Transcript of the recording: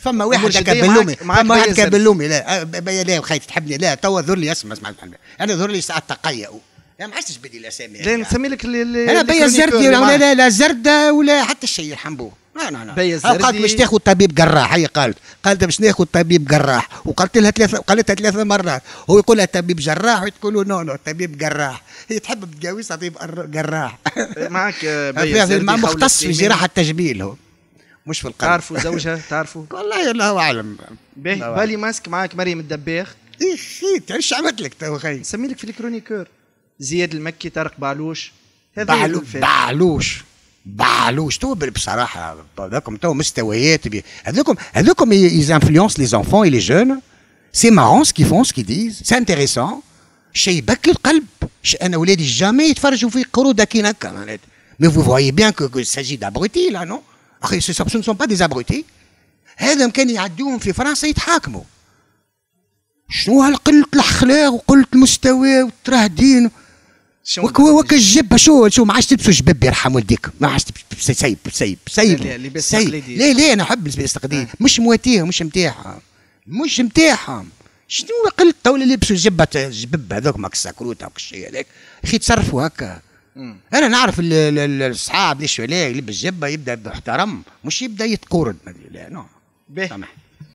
فما واحد كبلومي فما واحد كبلومي لا لا وخي تحبني لا توا لي اسمع اسمع انا لي ساعات تقيأ لا ما عادش بدي الاسامي لا نسمي لك انا بيا الزردي ولا لا لا زرده ولا حتى شيء يرحم لا لا لا بيا قالت باش تاخذ طبيب جراح هي قالت قالت باش ناخذ طبيب جراح وقالت لها ثلاثه قالتها لها ثلاثه مرات هو يقول لها طبيب جراح وتقول له نو نو طبيب جراح هي تحب تتجاوز طبيب جراح معك بيا مختص في جراحه التجميل هو مش في القلب تعرفوا زوجها تعرفوا والله الله اعلم باهي بالي ماسك معاك مريم الدباخ يا اخي إيه، تعرفش عملت لك تو خي نسمي لك في الكرونيكور زياد المكي طارق بعلوش هذا بعلو بعلوش بعلوش تو بصراحه هذوكم تو مستويات هذوكم هذاكم يزانفلونس لي زونفون اي لي جون سي مارون سكي فون سكي ديز سي انتيريسون شيء بك القلب انا ولادي جامي يتفرجوا في قرود كي هكا معناتها مي فو فوايي بيان كو ساجي دابروتي لا نو اخي سي سامسون سون با دي زابروتي هذا كان يعدوهم في فرنسا يتحاكموا شنو هالقلة الاخلاق وقلة المستوى والترهدين وك وك الجبه شو شو ما عادش تلبسوا جباب يرحم والديك ما عادش تلبسوا سيب سيب سيب سيب لا لا انا احب اللباس التقليدي آه. مش مواتيه مش نتاعهم مش نتاعهم شنو قلة تو اللي لبسوا جبه الجبب هذوك ماك الساكروت هاك الشيء هذاك اخي تصرفوا هكا انا نعرف الصحاب ليش ولا يلبس جبه يبدا باحترام مش يبدا يتقورد لا نو نعم. سامحني